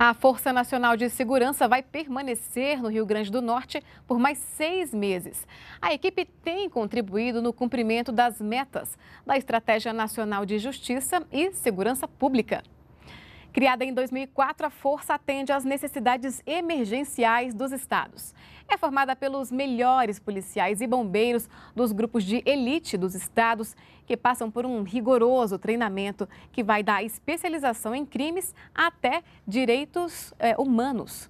A Força Nacional de Segurança vai permanecer no Rio Grande do Norte por mais seis meses. A equipe tem contribuído no cumprimento das metas da Estratégia Nacional de Justiça e Segurança Pública. Criada em 2004, a Força atende às necessidades emergenciais dos estados. É formada pelos melhores policiais e bombeiros dos grupos de elite dos estados, que passam por um rigoroso treinamento que vai da especialização em crimes até direitos eh, humanos.